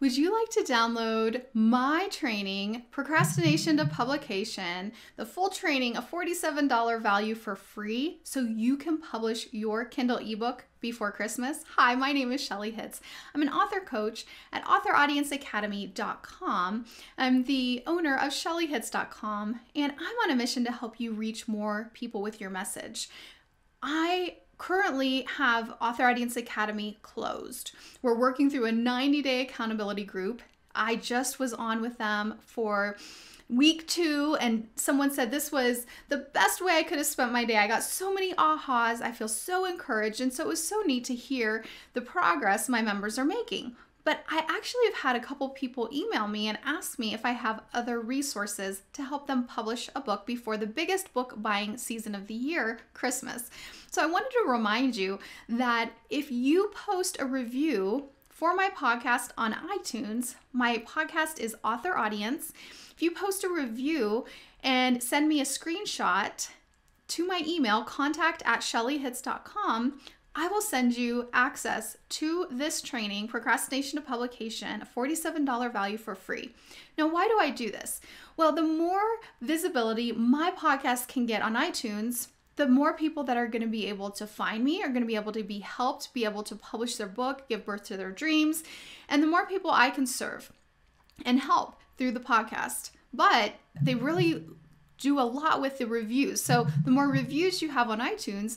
Would you like to download my training, Procrastination to Publication, the full training, a $47 value for free, so you can publish your Kindle ebook before Christmas? Hi, my name is Shelly Hitz. I'm an author coach at authoraudienceacademy.com. I'm the owner of ShellyHitz.com, and I'm on a mission to help you reach more people with your message currently have Author Audience Academy closed. We're working through a 90 day accountability group. I just was on with them for week two, and someone said this was the best way I could have spent my day. I got so many ahas, I feel so encouraged, and so it was so neat to hear the progress my members are making. But I actually have had a couple people email me and ask me if I have other resources to help them publish a book before the biggest book buying season of the year, Christmas. So I wanted to remind you that if you post a review for my podcast on iTunes, my podcast is Author Audience. If you post a review and send me a screenshot, to my email contact at shellyhits.com I will send you access to this training, Procrastination to Publication, a $47 value for free. Now, why do I do this? Well, the more visibility my podcast can get on iTunes, the more people that are going to be able to find me are going to be able to be helped, be able to publish their book, give birth to their dreams, and the more people I can serve and help through the podcast. But they really do a lot with the reviews. So the more reviews you have on iTunes,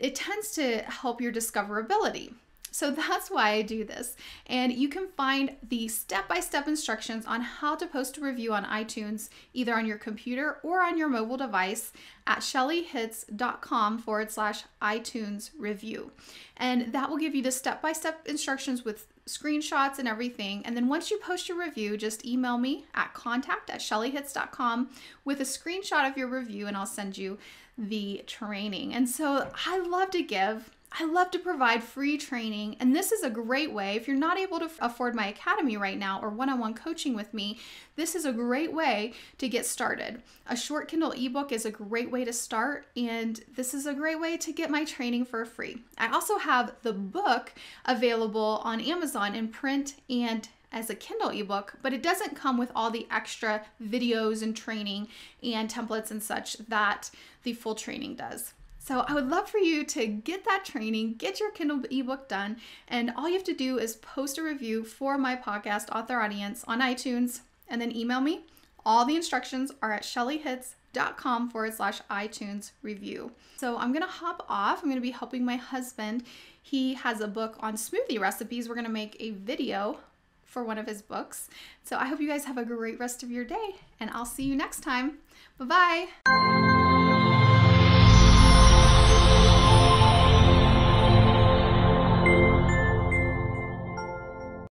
it tends to help your discoverability. So that's why I do this. And you can find the step by step instructions on how to post a review on iTunes, either on your computer or on your mobile device, at shellyhits.com forward slash iTunes review. And that will give you the step by step instructions with screenshots and everything. And then once you post your review, just email me at contact at shellyhits.com with a screenshot of your review and I'll send you the training. And so I love to give I love to provide free training, and this is a great way. If you're not able to afford my academy right now or one on one coaching with me, this is a great way to get started. A short Kindle ebook is a great way to start, and this is a great way to get my training for free. I also have the book available on Amazon in print and as a Kindle ebook, but it doesn't come with all the extra videos and training and templates and such that the full training does. So I would love for you to get that training, get your Kindle ebook done, and all you have to do is post a review for my podcast author audience on iTunes and then email me. All the instructions are at shellyhits.com forward slash iTunes review. So I'm gonna hop off. I'm gonna be helping my husband. He has a book on smoothie recipes. We're gonna make a video for one of his books. So I hope you guys have a great rest of your day, and I'll see you next time. Bye bye.